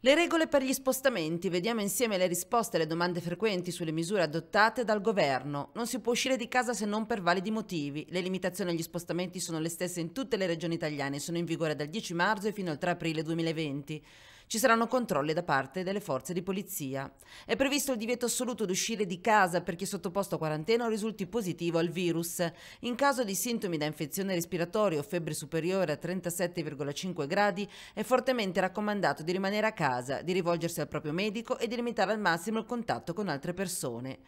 Le regole per gli spostamenti, vediamo insieme le risposte alle domande frequenti sulle misure adottate dal governo. Non si può uscire di casa se non per validi motivi. Le limitazioni agli spostamenti sono le stesse in tutte le regioni italiane, e sono in vigore dal 10 marzo e fino al 3 aprile 2020. Ci saranno controlli da parte delle forze di polizia. È previsto il divieto assoluto di uscire di casa per chi è sottoposto a quarantena o risulti positivo al virus. In caso di sintomi da infezione respiratoria o febbre superiore a 37,5 gradi è fortemente raccomandato di rimanere a casa, di rivolgersi al proprio medico e di limitare al massimo il contatto con altre persone.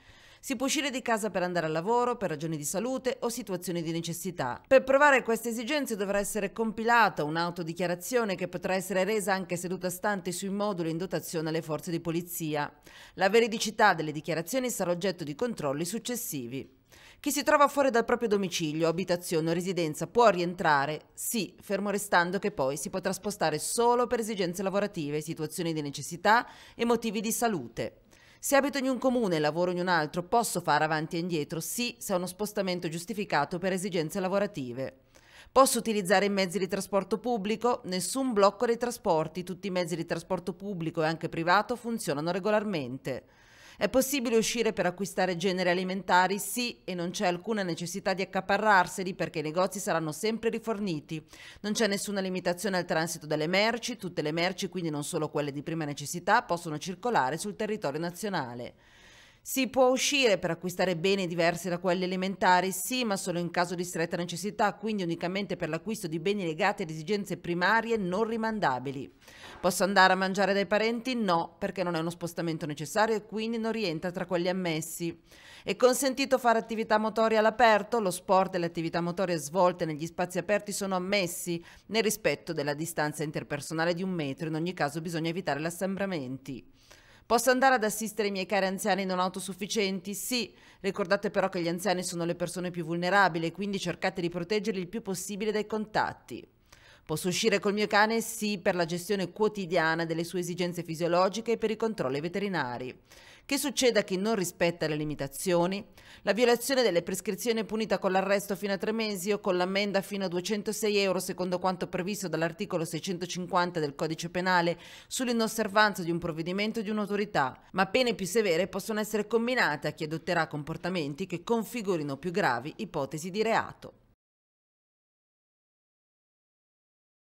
Si può uscire di casa per andare al lavoro, per ragioni di salute o situazioni di necessità. Per provare queste esigenze dovrà essere compilata un'autodichiarazione che potrà essere resa anche seduta stante sui moduli in dotazione alle forze di polizia. La veridicità delle dichiarazioni sarà oggetto di controlli successivi. Chi si trova fuori dal proprio domicilio, abitazione o residenza può rientrare? Sì, fermo restando che poi si potrà spostare solo per esigenze lavorative, situazioni di necessità e motivi di salute. Se abito in un comune e lavoro in un altro, posso fare avanti e indietro? Sì, se è uno spostamento giustificato per esigenze lavorative. Posso utilizzare i mezzi di trasporto pubblico? Nessun blocco dei trasporti, tutti i mezzi di trasporto pubblico e anche privato funzionano regolarmente. È possibile uscire per acquistare generi alimentari? Sì, e non c'è alcuna necessità di accaparrarseli perché i negozi saranno sempre riforniti. Non c'è nessuna limitazione al transito delle merci, tutte le merci, quindi non solo quelle di prima necessità, possono circolare sul territorio nazionale. Si può uscire per acquistare beni diversi da quelli alimentari? Sì, ma solo in caso di stretta necessità, quindi unicamente per l'acquisto di beni legati ad esigenze primarie non rimandabili. Posso andare a mangiare dai parenti? No, perché non è uno spostamento necessario e quindi non rientra tra quelli ammessi. È consentito fare attività motorie all'aperto? Lo sport e le attività motorie svolte negli spazi aperti sono ammessi nel rispetto della distanza interpersonale di un metro, in ogni caso bisogna evitare l'assembramenti. Posso andare ad assistere i miei cari anziani non autosufficienti? Sì. Ricordate però che gli anziani sono le persone più vulnerabili, quindi cercate di proteggerli il più possibile dai contatti. Posso uscire col mio cane? Sì, per la gestione quotidiana delle sue esigenze fisiologiche e per i controlli veterinari. Che succede a chi non rispetta le limitazioni? La violazione delle prescrizioni è punita con l'arresto fino a tre mesi o con l'ammenda fino a 206 euro secondo quanto previsto dall'articolo 650 del codice penale sull'inosservanza di un provvedimento di un'autorità, ma pene più severe possono essere combinate a chi adotterà comportamenti che configurino più gravi ipotesi di reato.